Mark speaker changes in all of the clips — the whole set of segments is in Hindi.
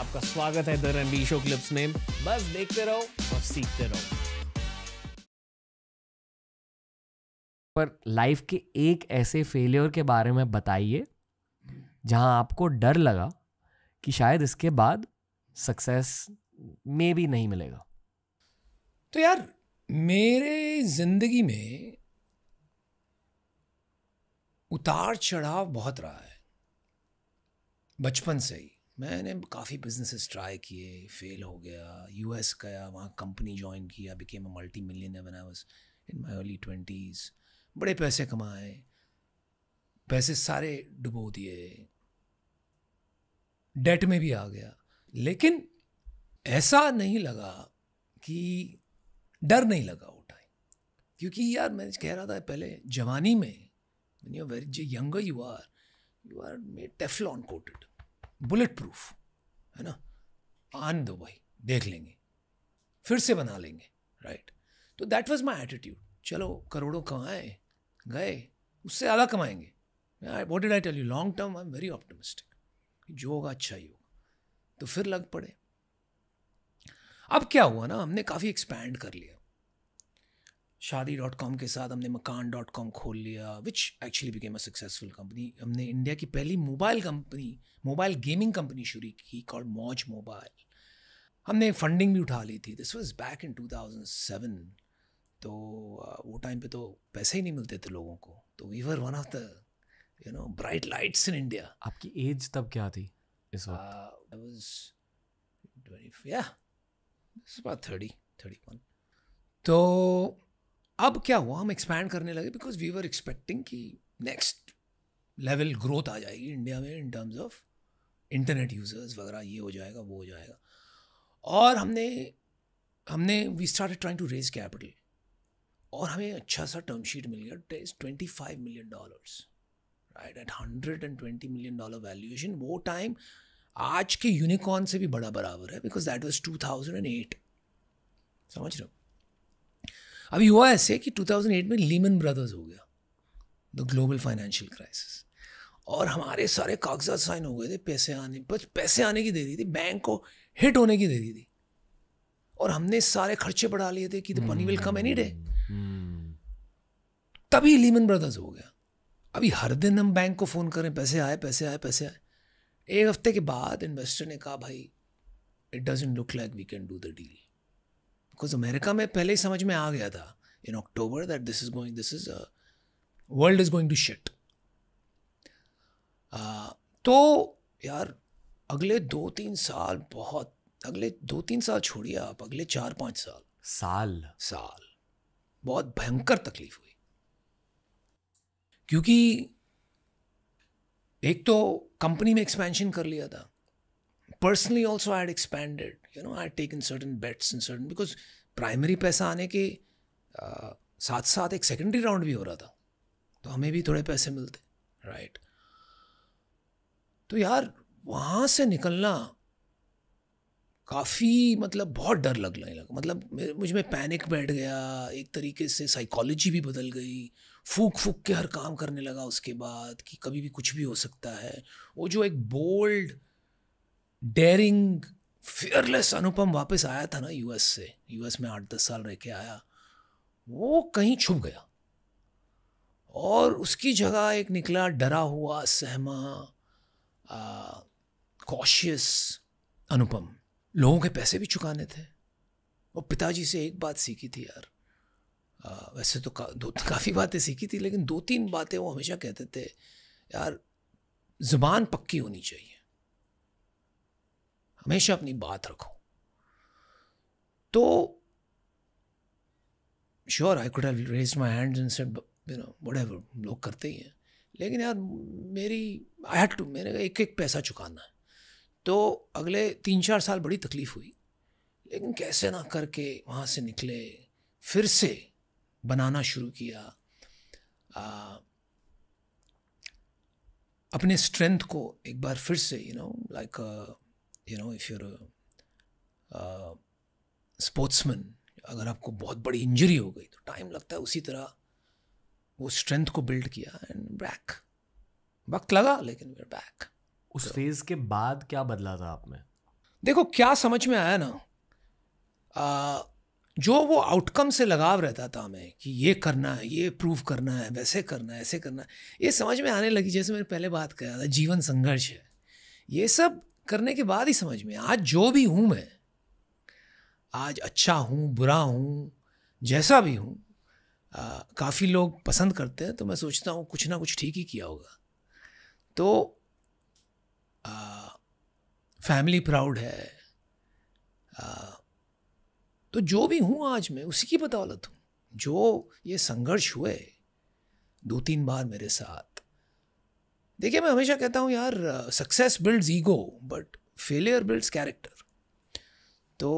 Speaker 1: आपका स्वागत है द रणबीर शो क्लिप्स में बस देखते रहो और सीखते रहो पर लाइफ के एक ऐसे फेलियर के बारे में बताइए जहां आपको डर लगा कि शायद इसके बाद सक्सेस में भी नहीं मिलेगा तो यार मेरे जिंदगी में उतार चढ़ाव बहुत रहा है बचपन से ही मैंने काफ़ी बिजनेसेस ट्राई किए फेल हो गया यू एस गया वहाँ कंपनी ज्वाइन किया became a multi million even hours in my early twenties बड़े पैसे कमाए पैसे सारे डुबो दिए डेट में भी आ गया लेकिन ऐसा नहीं लगा कि डर नहीं लगा वो टाइम क्योंकि यार मैं कह रहा था पहले जवानी में you very younger you are you are may Teflon coated bullet proof है ना आन दो भाई देख लेंगे फिर से बना लेंगे राइट तो दैट वाज माय एटीट्यूड चलो करोड़ों कमाए गए उससे ज़्यादा कमाएंगे what did I tell you long term I am very optimistic जो होगा अच्छा ही होगा तो फिर लग पड़े अब क्या हुआ ना हमने काफ़ी एक्सपैंड कर लिया शादी डॉट कॉम के साथ हमने मकान डॉट कॉम खोल लिया which actually became a successful company हमने इंडिया की पहली mobile company mobile gaming company शुरू की कॉल्ड मौज मोबाइल हमने फंडिंग भी उठा ली थी this was back in seven तो वो टाइम पे तो पैसे ही नहीं मिलते थे लोगों को तो we were one of the you know bright lights in India आपकी एज तब क्या थी इस वक्त आई वाज या अबाउट थर्टी थर्टी वन तो अब क्या हुआ हम एक्सपैंड करने लगे बिकॉज वी वर एक्सपेक्टिंग कि नेक्स्ट लेवल ग्रोथ आ जाएगी इंडिया में in terms of internet users वगैरह ये हो जाएगा वो हो जाएगा और हमने हमने we start trying to raise capital और हमें अच्छा सा टर्म शीट मिल गया twenty five million dollars right at hundred and twenty million dollar valuation वो टाइम आज के यूनिकॉर्न से भी बड़ा बराबर है because that was two thousand and eight समझ रहे हो अभी हुआ ऐसे कि 2008 में लीमन ब्रदर्स हो गया द ग्लोबल फाइनेंशियल क्राइसिस और हमारे सारे कागजात साइन हो गए थे पैसे आने बस पैसे आने की दे दी थी बैंक को हिट होने की दे दी थी और हमने सारे खर्चे बढ़ा लिए थे कि the money will come any day तभी लीमन हम्म। ब्रदर्स हो गया अभी हर दिन हम बैंक को फ़ोन करें पैसे आए पैसे आए पैसे आए एक हफ्ते के बाद इन्वेस्टर ने कहा भाई it doesn't look like we can do the deal because America में पहले ही समझ में आ गया था in October that this is going this is world is going to shit तो यार अगले दो तीन साल बहुत अगले दो तीन साल छोड़िए आप अगले चार पांच साल साल साल बहुत भयंकर तकलीफ हुई क्योंकि एक तो कंपनी में एक्सपेंशन कर लिया था personally also I expanded you know I take in certain bets in certain because primary पैसा आने के आ, साथ साथ एक सेकेंडरी राउंड भी हो रहा था तो हमें भी थोड़े पैसे मिलते राइट तो यार वहाँ से निकलना काफ़ी मतलब बहुत डर लगने लगा मतलब मुझ में पैनिक बैठ गया एक तरीके से साइकोलॉजी भी बदल गई फूक फूक के हर काम करने लगा उसके बाद कि कभी भी कुछ भी हो सकता है वो जो एक बोल्ड डेयरिंग फियरलेस अनुपम वापस आया था ना यूएस से यूएस में आठ दस साल रह के आया वो कहीं छुप गया और उसकी जगह एक निकला डरा हुआ सहमा कॉशियस अनुपम लोगों के पैसे भी चुकाने थे और पिताजी से एक बात सीखी थी यार आ, वैसे तो का, दो काफ़ी बातें सीखी थी लेकिन दो तीन बातें वो हमेशा कहते थे यार ज़ुबान पक्की होनी चाहिए हमेशा अपनी बात रखो तो sure I could raise my hand in said no लोग करते ही हैं लेकिन यार मेरी आई हैड टू मैंने एक एक पैसा चुकाना है तो अगले तीन चार साल बड़ी तकलीफ़ हुई लेकिन कैसे ना करके वहाँ से निकले फिर से बनाना शुरू किया आ, अपने स्ट्रेंथ को एक बार फिर से you know like you know if you're sportsman अगर आपको बहुत बड़ी इंजरी हो गई तो टाइम लगता है उसी तरह वो स्ट्रेंथ को बिल्ड किया एंड बैक वक्त लगा लेकिन बैक उस so, फेज के बाद क्या बदला था आप में देखो क्या समझ में आया ना आ, जो वो आउटकम से लगाव रहता था हमें कि ये करना है ये प्रूव करना है वैसे करना है ऐसे करना है ये समझ में आने लगी जैसे मैंने पहले बात किया था जीवन संघर्ष है ये सब करने के बाद ही समझ में आज जो भी हूँ मैं आज अच्छा हूँ बुरा हूँ जैसा भी हूँ काफ़ी लोग पसंद करते हैं तो मैं सोचता हूँ कुछ ना कुछ ठीक ही किया होगा तो फैमिली प्राउड है आ, तो जो भी हूँ आज मैं उसी की बदौलत हूँ जो ये संघर्ष हुए दो तीन बार मेरे साथ देखिए मैं हमेशा कहता हूँ यार success builds ego but failure builds character तो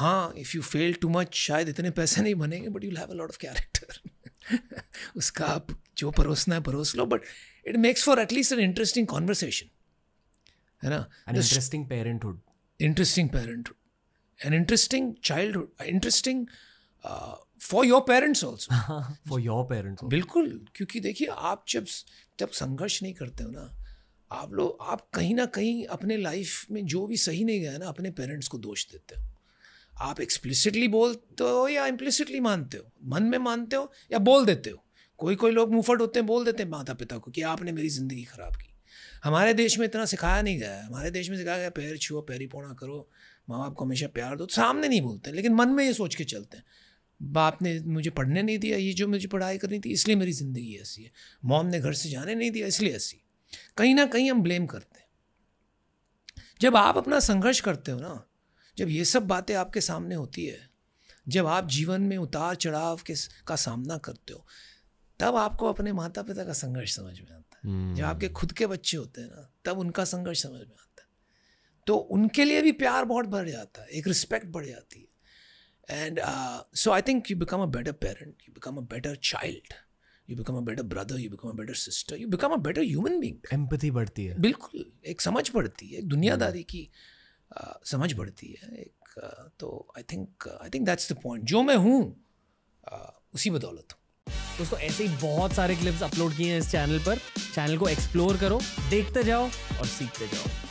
Speaker 1: हाँ if you fail too much शायद इतने पैसे नहीं बनेंगे but you have a lot of character उसका आप जो परोसना है परोस लो but it makes for at least an interesting conversation है ना interesting parenthood interesting parenthood an interesting childhood interesting for your parents also for your parents बिल्कुल क्योंकि देखिए आप जब जब संघर्ष नहीं करते हो ना आप लोग आप कहीं ना कहीं अपने लाइफ में जो भी सही नहीं गया ना अपने पेरेंट्स को दोष देते हो आप एक्सप्लिसिटली बोलते हो या इम्प्लिसिटली मानते हो मन में मानते हो या बोल देते हो कोई कोई लोग मुफट होते हैं बोल देते हैं माता पिता को कि आपने मेरी ज़िंदगी ख़राब की हमारे देश में इतना सिखाया नहीं गया हमारे देश में सिखाया गया पैर छुओ पैरी पौना करो माँ बाप को हमेशा प्यार दो सामने नहीं बोलते लेकिन मन में ये सोच के चलते हैं बाप ने मुझे पढ़ने नहीं दिया ये जो मुझे पढ़ाई करनी थी इसलिए मेरी ज़िंदगी ऐसी है मॉम ने घर से जाने नहीं दिया इसलिए ऐसी कहीं ना कहीं हम ब्लेम करते हैं जब आप अपना संघर्ष करते हो ना जब ये सब बातें आपके सामने होती है जब आप जीवन में उतार चढ़ाव के का सामना करते हो तब आपको अपने माता पिता का संघर्ष समझ में आता है जब हम्म। आपके खुद के बच्चे होते हैं ना तब उनका संघर्ष समझ में आता है तो उनके लिए भी प्यार बहुत बढ़ जाता है एक रिस्पेक्ट बढ़ जाती है and so I think you become a better parent you become a better child you become a better brother you become a better sister you become a better human being empathy बढ़ती है बिल्कुल एक समझ बढ़ती है दुनियादारी hmm. की uh, समझ बढ़ती है एक uh, तो I think I think that's the point जो मैं हूँ uh, उसी बदौलत हूँ दोस्तों ऐसे ही बहुत सारे क्लिप्स अपलोड किए हैं इस चैनल पर चैनल को एक्सप्लोर करो देखते जाओ और सीखते जाओ